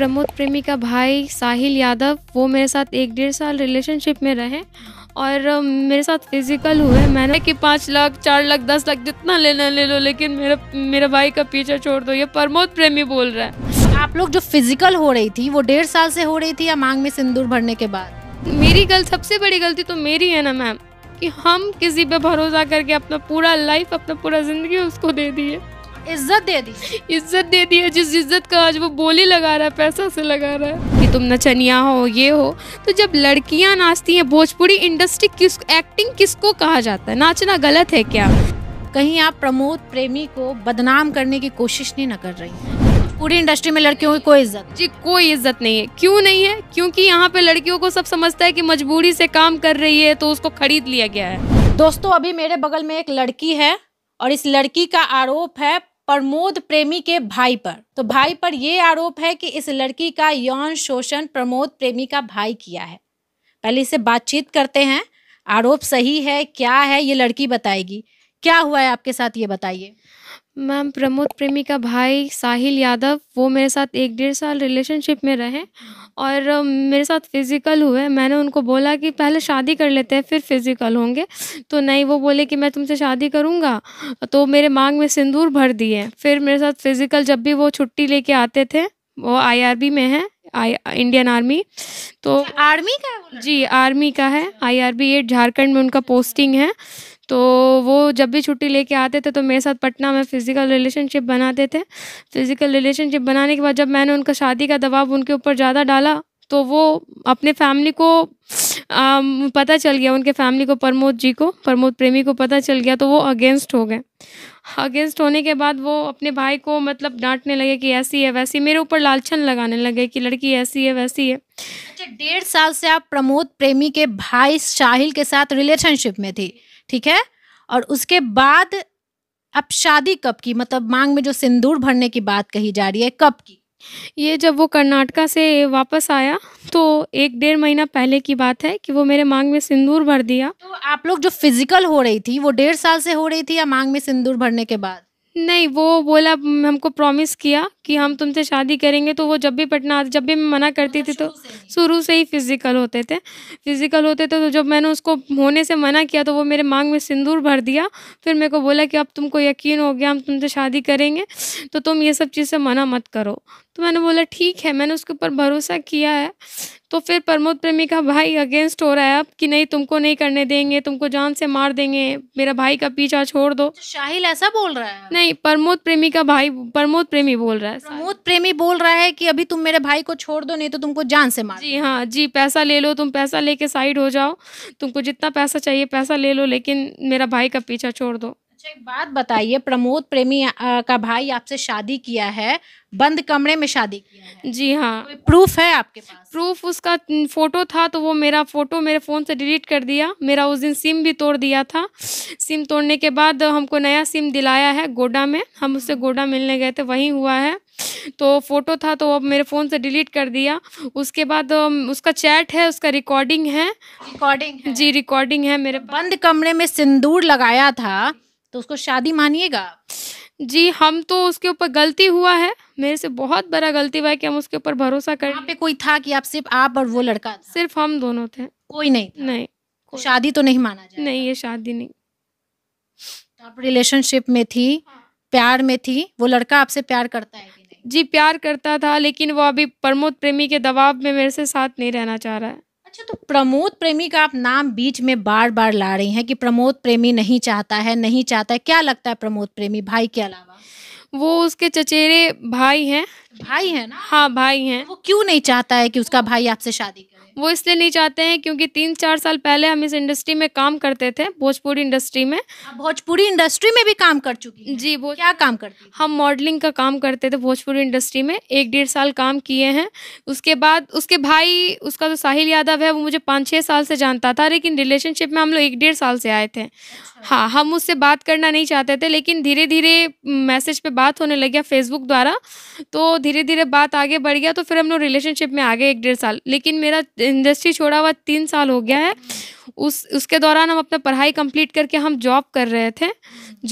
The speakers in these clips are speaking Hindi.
प्रमोद प्रेमी का भाई साहिल यादव वो मेरे साथ एक डेढ़ साल रिलेशनशिप में रहे और मेरे साथ फिजिकल हुए मैंने कि पाँच लाख चार लाख दस लाख जितना लेना ले लो लेकिन मेरा मेरा भाई का पीछा छोड़ दो ये प्रमोद प्रेमी बोल रहा है आप लोग जो फिजिकल हो रही थी वो डेढ़ साल से हो रही थी या मांग में सिंदूर भरने के बाद मेरी गलत सबसे बड़ी गलती तो मेरी है ना मैम कि हम किसी पे भरोसा करके अपना पूरा लाइफ अपना पूरा ज़िंदगी उसको दे दिए इज्जत दे दी इज्जत दे दी है जिस इज्जत का आज वो बोली लगा रहा है पैसा से लगा रहा है कि तुम नचनिया हो ये हो तो जब लड़कियां नाचती हैं भोजपुरी इंडस्ट्री किस एक्टिंग किसको कहा जाता है नाचना गलत है क्या कहीं आप प्रमोद प्रेमी को बदनाम करने की कोशिश नहीं ना कर रही पूरी इंडस्ट्री में लड़कियों की कोई इज्जत जी कोई इज्जत नहीं है क्यों नहीं है क्योंकि यहाँ पे लड़कियों को सब समझता है कि मजबूरी से काम कर रही है तो उसको खरीद लिया गया है दोस्तों अभी मेरे बगल में एक लड़की है और इस लड़की का आरोप है प्रमोद प्रेमी के भाई पर तो भाई पर यह आरोप है कि इस लड़की का यौन शोषण प्रमोद प्रेमी का भाई किया है पहले इसे बातचीत करते हैं आरोप सही है क्या है ये लड़की बताएगी क्या हुआ है आपके साथ ये बताइए मैम प्रमोद प्रेमी का भाई साहिल यादव वो मेरे साथ एक डेढ़ साल रिलेशनशिप में रहे और मेरे साथ फ़िज़िकल हुए मैंने उनको बोला कि पहले शादी कर लेते हैं फिर फ़िज़िकल होंगे तो नहीं वो बोले कि मैं तुमसे शादी करूँगा तो मेरे मांग में सिंदूर भर दिए फिर मेरे साथ फ़िज़िकल जब भी वो छुट्टी लेके आते थे वो आई में है आई इंडियन आर्मी तो आर्मी अच्छा, का है जी आर्मी का है आई आर झारखंड में उनका पोस्टिंग है तो वो जब भी छुट्टी लेके आते थे तो मेरे साथ पटना में फ़िज़िकल रिलेशनशिप बनाते थे फ़िज़िकल रिलेशनशिप बनाने के बाद जब मैंने उनका शादी का दबाव उनके ऊपर ज़्यादा डाला तो वो अपने फैमिली को आ, पता चल गया उनके फैमिली को प्रमोद जी को प्रमोद प्रेमी को पता चल गया तो वो अगेंस्ट हो गए अगेंस्ट होने के बाद वो अपने भाई को मतलब डांटने लगे कि ऐसी है वैसी मेरे ऊपर लालछन लगाने लगे कि लड़की ऐसी है वैसी है अच्छा डेढ़ साल से आप प्रमोद प्रेमी के भाई साहिल के साथ रिलेशनशिप में थी ठीक है और उसके बाद अब शादी कब की मतलब मांग में जो सिंदूर भरने की बात कही जा रही है कब की ये जब वो कर्नाटका से वापस आया तो एक डेढ़ महीना पहले की बात है कि वो मेरे मांग में सिंदूर भर दिया तो आप लोग जो फिजिकल हो रही थी वो डेढ़ साल से हो रही थी या मांग में सिंदूर भरने के बाद नहीं, वो बोला हमको प्रॉमिस किया कि हम तुमसे शादी करेंगे तो वो जब भी पटना आते जब भी मैं मना करती मतलब थी तो शुरू से ही फिज़िकल होते थे फिज़िकल होते थे तो जब मैंने उसको होने से मना किया तो वो मेरे मांग में सिंदूर भर दिया फिर मेरे को बोला कि अब तुमको यकीन हो गया हम तुमसे शादी करेंगे तो तुम ये सब चीज़ से मना मत करो तो मैंने बोला ठीक है मैंने उसके ऊपर भरोसा किया है तो फिर प्रमोद प्रेमी का भाई अगेंस्ट हो रहा है अब कि नहीं तुमको नहीं करने देंगे तुमको जान से मार देंगे मेरा भाई का पीछा छोड़ दो तो शाहिल ऐसा बोल रहा है नहीं प्रमोद प्रेमी का भाई प्रमोद प्रेमी बोल रहा है प्रमोद प्रेमी बोल रहा है कि अभी तुम मेरे भाई को छोड़ दो नहीं तो तुमको जान से मार जी हाँ जी पैसा ले लो तुम पैसा लेके साइड हो जाओ तुमको जितना पैसा चाहिए पैसा ले लो लेकिन मेरा भाई का पीछा छोड़ दो अच्छा एक बात बताइए प्रमोद प्रेमी का भाई आपसे शादी किया है बंद कमरे में शादी किया है जी हाँ कोई प्रूफ है आपके पास प्रूफ उसका फोटो था तो वो मेरा फोटो मेरे फ़ोन से डिलीट कर दिया मेरा उस दिन सिम भी तोड़ दिया था सिम तोड़ने के बाद हमको नया सिम दिलाया है गोडा में हम उससे हाँ। गोडा मिलने गए थे वहीं हुआ है तो फ़ोटो था तो अब मेरे फ़ोन से डिलीट कर दिया उसके बाद उसका चैट है उसका रिकॉर्डिंग है रिकॉर्डिंग जी रिकॉर्डिंग है मेरे तो बंद कमरे में सिंदूर लगाया था तो उसको शादी मानिएगा जी हम तो उसके ऊपर गलती हुआ है मेरे से बहुत बड़ा गलती हुआ है कि हम उसके ऊपर भरोसा करें पे कोई था कि आप सिर्फ आप और वो लड़का था? सिर्फ हम दोनों थे कोई नहीं था? नहीं तो कोई शादी तो नहीं माना जाए नहीं ये शादी नहीं तो आप रिलेशनशिप में थी हाँ। प्यार में थी वो लड़का आपसे प्यार करता है जी प्यार करता था लेकिन वो अभी प्रमोद प्रेमी के दबाव में मेरे से साथ नहीं रहना चाह रहा है अच्छा तो प्रमोद प्रेमी का आप नाम बीच में बार बार ला रही हैं कि प्रमोद प्रेमी नहीं चाहता है नहीं चाहता है क्या लगता है प्रमोद प्रेमी भाई के अलावा वो उसके चचेरे भाई हैं भाई है ना हाँ भाई है वो क्यों नहीं चाहता है कि उसका भाई आपसे शादी करे वो इसलिए नहीं चाहते हैं क्योंकि तीन चार साल पहले हम इस इंडस्ट्री में काम करते थे भोजपुरी इंडस्ट्री में हाँ, भोजपुरी इंडस्ट्री में भी काम कर चुकी हैं जी वो क्या काम करते हम मॉडलिंग का काम करते थे भोजपुरी इंडस्ट्री में एक डेढ़ साल काम किए हैं उसके बाद उसके भाई उसका जो तो साहिल यादव है वो मुझे पाँच छः साल से जानता था लेकिन रिलेशनशिप में हम लोग एक डेढ़ साल से आए थे अच्छा। हाँ हम उससे बात करना नहीं चाहते थे लेकिन धीरे धीरे मैसेज पे बात होने लग गया फेसबुक द्वारा तो धीरे धीरे बात आगे बढ़ गया तो फिर हम लोग रिलेशनशिप में आ गए एक डेढ़ साल लेकिन मेरा इंडस्ट्री छोड़ा हुआ तीन साल हो गया है उस उसके दौरान हम अपना पढ़ाई कंप्लीट करके हम जॉब कर रहे थे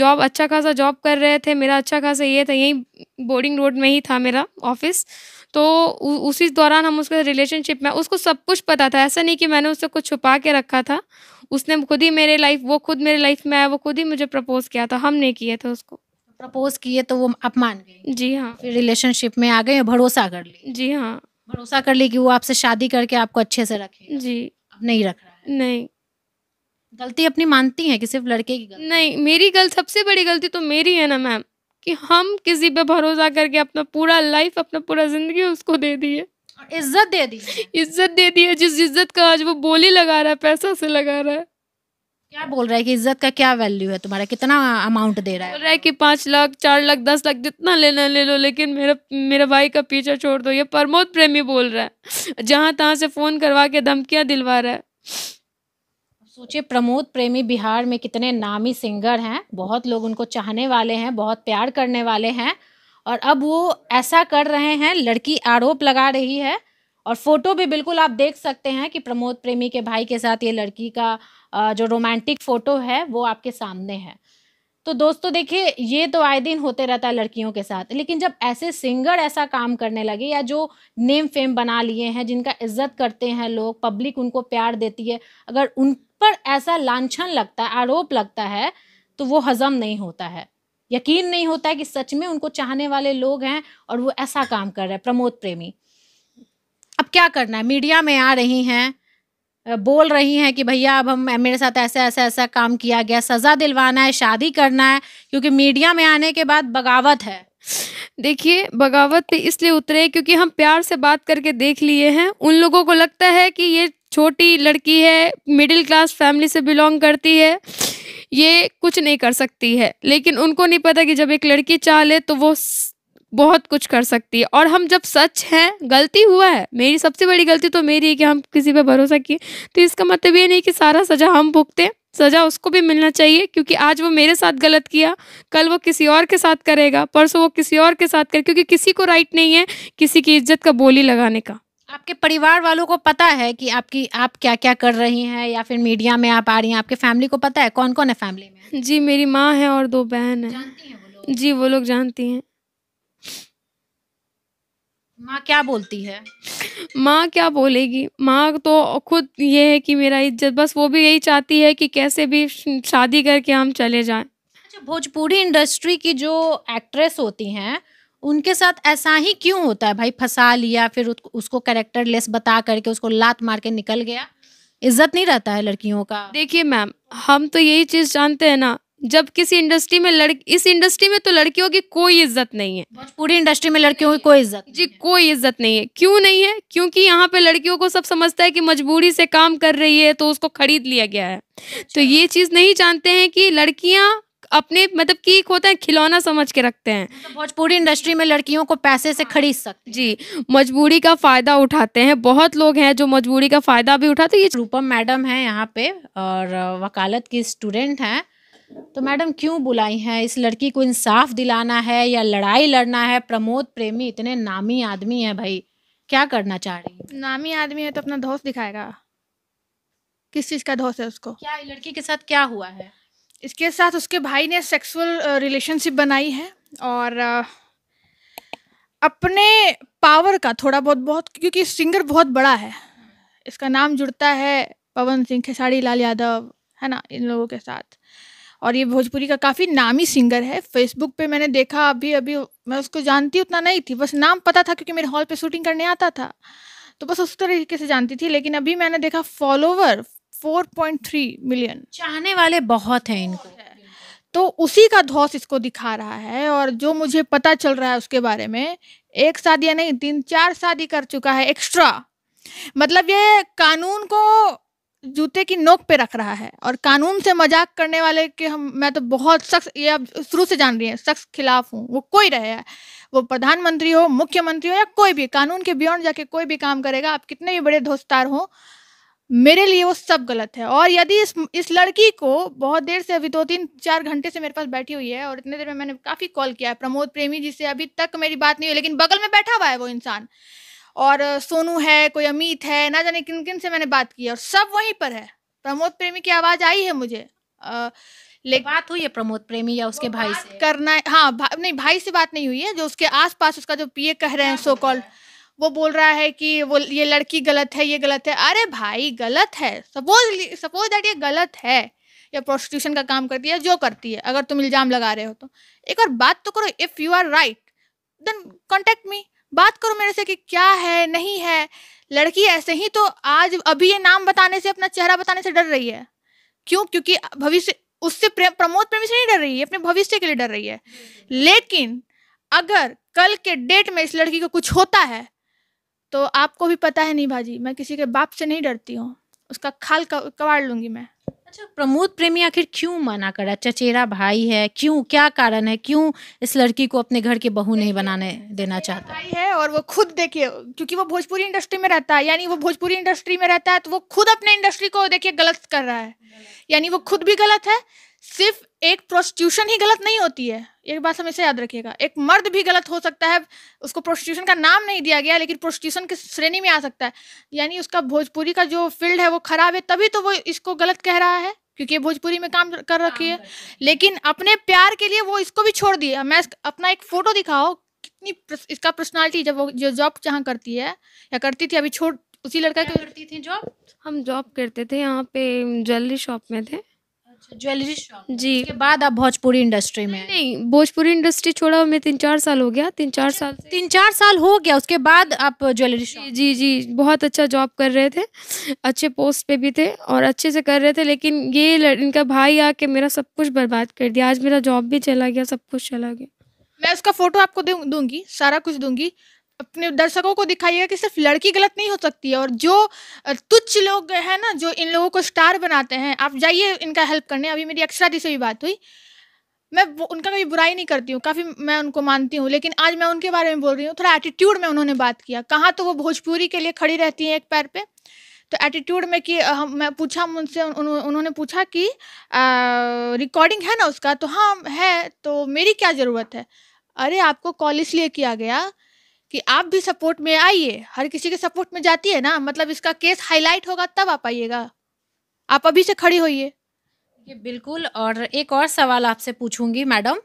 जॉब अच्छा खासा जॉब कर रहे थे मेरा अच्छा खासा ये था यहीं बोर्डिंग रोड में ही था मेरा ऑफिस तो उ, उसी दौरान हम उसके रिलेशनशिप में उसको सब कुछ पता था ऐसा नहीं कि मैंने उससे कुछ छुपा के रखा था उसने खुद ही मेरे लाइफ वो खुद मेरे लाइफ में आया वो खुद ही मुझे प्रपोज़ किया था हमने किए थे उसको प्रपोज किए तो वो आप मान गए जी हाँ फिर रिलेशनशिप में आ गए भरोसा कर ली जी हाँ भरोसा कर ली कि वो आपसे शादी करके आपको अच्छे से रखे जी अब नहीं रख रहा है नहीं गलती अपनी मानती है कि सिर्फ लड़के की गलती नहीं मेरी गलती सबसे बड़ी गलती तो मेरी है ना मैम कि हम किसी पे भरोसा करके अपना पूरा लाइफ अपना पूरा जिंदगी उसको दे दिए इज्जत दे दी इज्जत दे दी है जिस इज्जत का आज वो बोली लगा रहा है पैसा से लगा रहा है क्या बोल रहा है कि इज्जत का क्या वैल्यू है तुम्हारा कितना अमाउंट दे रहा है बोल रहा है कि पाँच लाख चार लाख दस लाख जितना लेना ले लो लेकिन मेरा मेरा भाई का पीछा छोड़ दो ये प्रमोद प्रेमी बोल रहा है जहाँ तहाँ से फ़ोन करवा के धमकियाँ दिलवा रहा है सोचिए प्रमोद प्रेमी बिहार में कितने नामी सिंगर हैं बहुत लोग उनको चाहने वाले हैं बहुत प्यार करने वाले हैं और अब वो ऐसा कर रहे हैं लड़की आरोप लगा रही है और फोटो भी बिल्कुल आप देख सकते हैं कि प्रमोद प्रेमी के भाई के साथ ये लड़की का जो रोमांटिक फोटो है वो आपके सामने है तो दोस्तों देखिए ये तो आए दिन होते रहता है लड़कियों के साथ लेकिन जब ऐसे सिंगर ऐसा काम करने लगे या जो नेम फेम बना लिए हैं जिनका इज्जत करते हैं लोग पब्लिक उनको प्यार देती है अगर उन पर ऐसा लांछन लगता है आरोप लगता है तो वो हजम नहीं होता है यकीन नहीं होता है कि सच में उनको चाहने वाले लोग हैं और वो ऐसा काम कर रहे हैं प्रमोद प्रेमी क्या करना है मीडिया में आ रही हैं बोल रही हैं कि भैया अब हम मेरे साथ ऐसा ऐसा ऐसा काम किया गया सज़ा दिलवाना है शादी करना है क्योंकि मीडिया में आने के बाद बगावत है देखिए बगावत पे इसलिए उतरे क्योंकि हम प्यार से बात करके देख लिए हैं उन लोगों को लगता है कि ये छोटी लड़की है मिडिल क्लास फैमिली से बिलोंग करती है ये कुछ नहीं कर सकती है लेकिन उनको नहीं पता कि जब एक लड़की चाह ले तो वो बहुत कुछ कर सकती है और हम जब सच हैं गलती हुआ है मेरी सबसे बड़ी गलती तो मेरी है कि हम किसी पर भरोसा किए तो इसका मतलब ये नहीं कि सारा सजा हम भुगते सजा उसको भी मिलना चाहिए क्योंकि आज वो मेरे साथ गलत किया कल वो किसी और के साथ करेगा परसों वो किसी और के साथ करे क्योंकि किसी को राइट नहीं है किसी की इज्जत का बोली लगाने का आपके परिवार वालों को पता है कि आपकी आप क्या क्या कर रही हैं या फिर मीडिया में आप आ रही हैं आपके फैमिली को पता है कौन कौन है फैमिली में जी मेरी माँ है और दो बहन है, जानती है वो जी वो लोग जानती हैं माँ क्या बोलती है माँ क्या बोलेगी माँ तो खुद ये है कि मेरा इज्जत बस वो भी यही चाहती है कि कैसे भी शादी करके हम चले जाएं अच्छा भोजपुरी इंडस्ट्री की जो एक्ट्रेस होती हैं उनके साथ ऐसा ही क्यों होता है भाई फंसा लिया फिर उसको कैरेक्टर लेस बता करके उसको लात मार के निकल गया इज्जत नहीं रहता है लड़कियों का देखिए मैम हम तो यही चीज़ जानते हैं ना जब किसी इंडस्ट्री में लड़ इस इंडस्ट्री में तो लड़कियों की कोई इज्जत नहीं है पूरी इंडस्ट्री में लड़कियों की कोई इज्जत जी कोई इज्जत नहीं है क्यों नहीं है क्योंकि यहाँ पे लड़कियों को सब समझता है कि मजबूरी से काम कर रही है तो उसको खरीद लिया गया है अच्छा। तो ये चीज नहीं जानते हैं कि लड़कियां अपने मतलब की एक होता है खिलौना समझ के रखते हैं तो मतलब भोजपुरी इंडस्ट्री में लड़कियों को पैसे से खरीद सकते जी मजबूरी का फायदा उठाते हैं बहुत लोग हैं जो मजबूरी का फायदा भी उठाते हैं ये रूपम मैडम है यहाँ पे और वकालत की स्टूडेंट हैं तो मैडम क्यों बुलाई हैं इस लड़की को इंसाफ दिलाना है या लड़ाई लड़ना है प्रमोद प्रेमी इतने नामी आदमी है भाई क्या करना चाह रही है नामी आदमी है तो अपना धौस दिखाएगा किस चीज़ का दोस्त है उसको क्या लड़की के साथ क्या हुआ है इसके साथ उसके भाई ने सेक्सुअल रिलेशनशिप बनाई है और अपने पावर का थोड़ा बहुत बहुत क्योंकि सिंगर बहुत बड़ा है इसका नाम जुड़ता है पवन सिंह खेसारी लाल यादव है ना इन लोगों के साथ और ये भोजपुरी का काफ़ी नामी सिंगर है फेसबुक पे मैंने देखा अभी अभी मैं उसको जानती उतना नहीं थी बस नाम पता था क्योंकि मेरे हॉल पे शूटिंग करने आता था तो बस उस तरीके से जानती थी लेकिन अभी मैंने देखा फॉलोवर 4.3 मिलियन चाहने वाले बहुत हैं इनको तो उसी का धौस इसको दिखा रहा है और जो मुझे पता चल रहा है उसके बारे में एक शादी या नहीं तीन चार शादी कर चुका है एक्स्ट्रा मतलब ये कानून को जूते की नोक पे रख रहा है और कानून से मजाक करने वाले के हम मैं तो बहुत सख्त ये अब शुरू से जान रही हैं सख्त खिलाफ हूँ वो कोई रहे वो प्रधानमंत्री हो मुख्यमंत्री हो या कोई भी कानून के बियॉन्ड जाके कोई भी काम करेगा आप कितने भी बड़े दोस्तार हों मेरे लिए वो सब गलत है और यदि इस इस लड़की को बहुत देर से अभी दो तीन चार घंटे से मेरे पास बैठी हुई है और इतने देर में मैंने काफ़ी कॉल किया है प्रमोद प्रेमी जी से अभी तक मेरी बात नहीं हुई लेकिन बगल में बैठा हुआ है वो इंसान और सोनू है कोई अमित है ना जाने किन किन से मैंने बात की और सब वहीं पर है प्रमोद प्रेमी की आवाज़ आई है मुझे आ, लेकिन बात हुई है प्रमोद प्रेमी या उसके भाई से करना है हाँ भा, नहीं भाई से बात नहीं हुई है जो उसके आसपास उसका जो पीए कह रहे हैं सो कॉल्ड वो बोल रहा है कि वो ये लड़की गलत है ये गलत है अरे भाई गलत है सपोज सपोज दैट ये गलत है या प्रोस्टिट्यूशन का काम करती है जो करती है अगर तुम इल्ज़ाम लगा रहे हो तो एक और बात तो करो if you are right then contact me बात करो मेरे से कि क्या है नहीं है लड़की ऐसे ही तो आज अभी ये नाम बताने से अपना चेहरा बताने से डर रही है क्यों क्योंकि भविष्य उससे प्रे, प्रमोद प्रेमी से नहीं डर रही है अपने भविष्य के लिए डर रही है लेकिन अगर कल के डेट में इस लड़की को कुछ होता है तो आपको भी पता है नहीं भाजी मैं किसी के बाप से नहीं डरती हूँ उसका खाल कवाड़ लूंगी मैं अच्छा प्रमोद प्रेमी आखिर क्यों माना है चचेरा भाई है क्यों क्या कारण है क्यों इस लड़की को अपने घर के बहू नहीं बनाने देना चाहता भाई है और वो खुद देखिए क्योंकि वो भोजपुरी इंडस्ट्री में रहता है यानी वो भोजपुरी इंडस्ट्री में रहता है तो वो खुद अपने इंडस्ट्री को देखिए गलत कर रहा है यानी वो खुद भी गलत है सिर्फ एक प्रोस्टिट्यूशन ही गलत नहीं होती है एक बात हमेशा याद रखिएगा एक मर्द भी गलत हो सकता है उसको प्रोस्टिट्यूशन का नाम नहीं दिया गया लेकिन प्रोस्टिट्यूशन की श्रेणी में आ सकता है यानी उसका भोजपुरी का जो फील्ड है वो खराब है तभी तो वो इसको गलत कह रहा है क्योंकि भोजपुरी में काम कर रखी है लेकिन अपने प्यार के लिए वो इसको भी छोड़ दिया मैं अपना एक फोटो दिखाओ कितनी इसका पर्सनालिटी जब वो जो जॉब जहाँ करती है या करती थी अभी छोड़ उसी लड़का करती थी जॉब हम जॉब करते थे यहाँ पे ज्वेलरी शॉप में थे अच्छा, ज्वेलरी शॉप जी के बाद आप भोजपुरी इंडस्ट्री में नहीं भोजपुरी इंडस्ट्री छोड़ा मैं तीन चार साल हो गया तीन चार अच्छा, साल तीन चार साल हो गया उसके बाद आप ज्वेलरी शॉप जी जी बहुत अच्छा जॉब कर रहे थे अच्छे पोस्ट पे भी थे और अच्छे से कर रहे थे लेकिन ये इनका भाई आके मेरा सब कुछ बर्बाद कर दिया आज मेरा जॉब भी चला गया सब कुछ चला गया मैं उसका फोटो आपको दूंगी सारा कुछ दूंगी अपने दर्शकों को दिखाइएगा कि सिर्फ लड़की गलत नहीं हो सकती है और जो तुच्छ लोग हैं ना जो इन लोगों को स्टार बनाते हैं आप जाइए इनका हेल्प करने अभी मेरी अक्षरा जी से भी बात हुई मैं उनका कभी बुराई नहीं करती हूँ काफ़ी मैं उनको मानती हूँ लेकिन आज मैं उनके बारे में बोल रही हूँ थोड़ा एटीट्यूड में उन्होंने बात किया कहाँ तो वो भोजपुरी के लिए खड़ी रहती हैं एक पैर पे तो एटीट्यूड में कि हम मैं पूछा उनसे उन्होंने पूछा कि रिकॉर्डिंग है ना उसका तो हाँ है तो मेरी क्या ज़रूरत है अरे आपको कॉल इसलिए किया गया कि आप भी सपोर्ट में आइए हर किसी के सपोर्ट में जाती है ना मतलब इसका केस हाईलाइट होगा तब आप आइएगा आप अभी से खड़ी होइए ये बिल्कुल और एक और सवाल आपसे पूछूंगी मैडम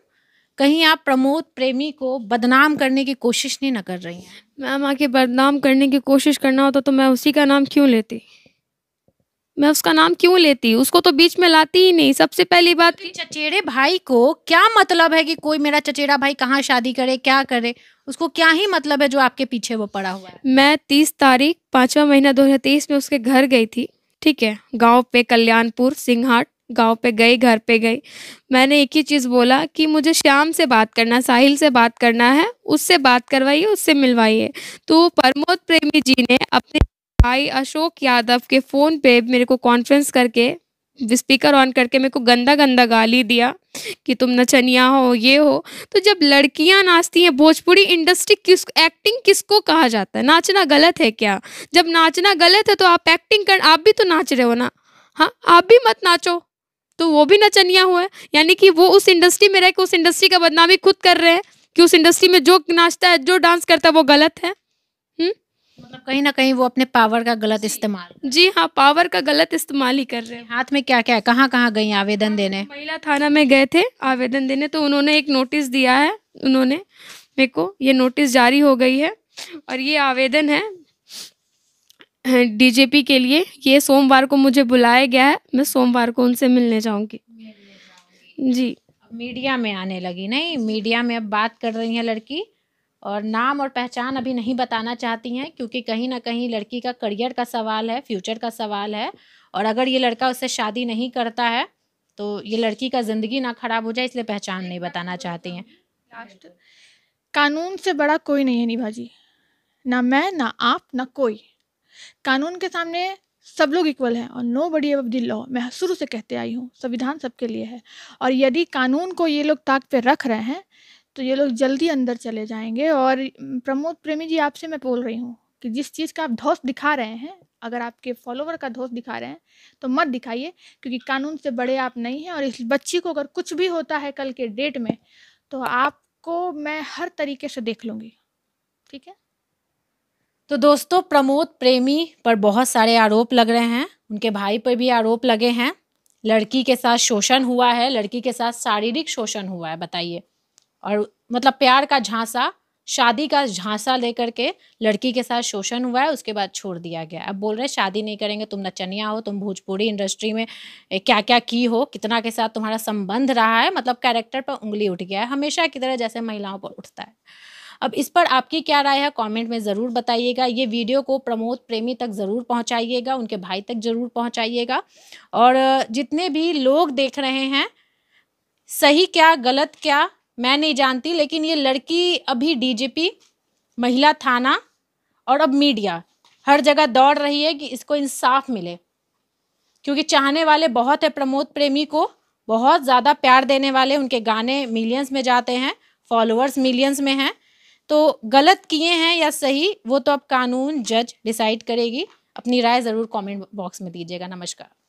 कहीं आप प्रमोद प्रेमी को बदनाम करने की कोशिश नहीं ना कर रही हैं मैम आके बदनाम करने की कोशिश करना होता तो मैं उसी का नाम क्यों लेती मैं उसका नाम क्यों लेती उसको तो बीच में लाती ही नहीं सबसे पहली बात तो चचेरे भाई को क्या मतलब है कि कोई मेरा चचेरा भाई कहाँ शादी करे क्या करे उसको क्या ही मतलब है जो आपके पीछे वो पड़ा हुआ है मैं तीस तारीख पांचवा महीना दो हजार तेईस में उसके घर गई थी ठीक है गाँव पे कल्याणपुर सिंघाट गाँव पे गई घर पे गई मैंने एक ही चीज़ बोला कि मुझे श्याम से बात करना साहिल से बात करना है उससे बात करवाइए उससे मिलवाइए तो प्रमोद प्रेमी जी ने अपने भाई अशोक यादव के फ़ोन पे मेरे को कॉन्फ्रेंस करके स्पीकर ऑन करके मेरे को गंदा गंदा गाली दिया कि तुम नचनिया हो ये हो तो जब लड़कियां नाचती हैं भोजपुरी इंडस्ट्री किस एक्टिंग किसको कहा जाता है नाचना गलत है क्या जब नाचना गलत है तो आप एक्टिंग कर आप भी तो नाच रहे हो ना हाँ आप भी मत नाचो तो वो भी नचनिया हुआ है यानी कि वो उस इंडस्ट्री में रह के उस इंडस्ट्री का बदनामी खुद कर रहे हैं कि उस इंडस्ट्री में जो नाचता है जो डांस करता है वो गलत है हुँ? हम्म? मतलब कहीं ना कहीं वो अपने पावर का गलत इस्तेमाल जी हाँ पावर का गलत इस्तेमाल ही कर रहे हैं हाथ में क्या क्या है कहाँ कहाँ गई आवेदन देने महिला थाना में गए थे आवेदन देने तो उन्होंने एक नोटिस दिया है उन्होंने मेरे को ये नोटिस जारी हो गई है और ये आवेदन है डीजेपी के लिए ये सोमवार को मुझे बुलाया गया है मैं सोमवार को उनसे मिलने जाऊंगी जी मीडिया में आने लगी नहीं मीडिया में अब बात कर रही है लड़की और नाम और पहचान अभी नहीं बताना चाहती हैं क्योंकि कहीं ना कहीं लड़की का करियर का सवाल है फ्यूचर का सवाल है और अगर ये लड़का उससे शादी नहीं करता है तो ये लड़की का ज़िंदगी ना ख़राब हो जाए इसलिए पहचान नहीं बताना चाहती हैं लास्ट कानून से बड़ा कोई नहीं है निभा जी ना मैं ना आप ना कोई कानून के सामने सब लोग इक्वल हैं और नो बडी अब दिल लॉ मैं शुरू से कहते आई हूँ संविधान सबके लिए है और यदि कानून को ये लोग ताक पे रख रहे हैं तो ये लोग जल्दी अंदर चले जाएंगे और प्रमोद प्रेमी जी आपसे मैं बोल रही हूँ कि जिस चीज़ का आप धौस दिखा रहे हैं अगर आपके फॉलोवर का धोस दिखा रहे हैं तो मत दिखाइए क्योंकि कानून से बड़े आप नहीं हैं और इस बच्ची को अगर कुछ भी होता है कल के डेट में तो आपको मैं हर तरीके से देख लूँगी ठीक है तो दोस्तों प्रमोद प्रेमी पर बहुत सारे आरोप लग रहे हैं उनके भाई पर भी आरोप लगे हैं लड़की के साथ शोषण हुआ है लड़की के साथ शारीरिक शोषण हुआ है बताइए और मतलब प्यार का झांसा शादी का झांसा लेकर के लड़की के साथ शोषण हुआ है उसके बाद छोड़ दिया गया अब बोल रहे हैं शादी नहीं करेंगे तुम नचनिया हो तुम भोजपुरी इंडस्ट्री में क्या क्या की हो कितना के साथ तुम्हारा संबंध रहा है मतलब कैरेक्टर पर उंगली उठ गया है हमेशा की तरह जैसे महिलाओं पर उठता है अब इस पर आपकी क्या राय है कमेंट में ज़रूर बताइएगा ये वीडियो को प्रमोद प्रेमी तक ज़रूर पहुंचाइएगा उनके भाई तक ज़रूर पहुंचाइएगा और जितने भी लोग देख रहे हैं सही क्या गलत क्या मैं नहीं जानती लेकिन ये लड़की अभी डीजीपी महिला थाना और अब मीडिया हर जगह दौड़ रही है कि इसको इंसाफ मिले क्योंकि चाहने वाले बहुत है प्रमोद प्रेमी को बहुत ज़्यादा प्यार देने वाले उनके गाने मिलियंस में जाते हैं फॉलोअर्स मिलियंस में हैं तो गलत किए हैं या सही वो तो अब कानून जज डिसाइड करेगी अपनी राय ज़रूर कमेंट बॉक्स में दीजिएगा नमस्कार